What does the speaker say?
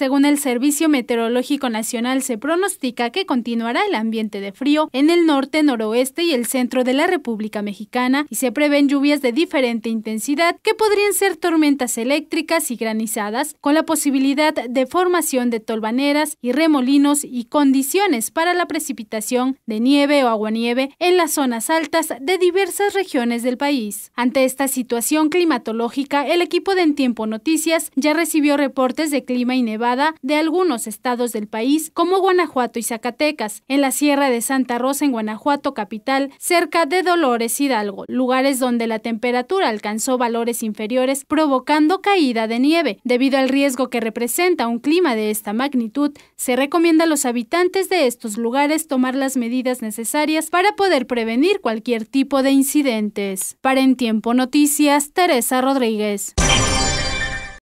Según el Servicio Meteorológico Nacional, se pronostica que continuará el ambiente de frío en el norte, noroeste y el centro de la República Mexicana y se prevén lluvias de diferente intensidad que podrían ser tormentas eléctricas y granizadas, con la posibilidad de formación de tolvaneras y remolinos y condiciones para la precipitación de nieve o aguanieve en las zonas altas de diversas regiones del país. Ante esta situación climatológica, el equipo de En Tiempo Noticias ya recibió reportes de clima y de algunos estados del país, como Guanajuato y Zacatecas, en la Sierra de Santa Rosa en Guanajuato capital, cerca de Dolores Hidalgo, lugares donde la temperatura alcanzó valores inferiores provocando caída de nieve. Debido al riesgo que representa un clima de esta magnitud, se recomienda a los habitantes de estos lugares tomar las medidas necesarias para poder prevenir cualquier tipo de incidentes. Para En Tiempo Noticias, Teresa Rodríguez.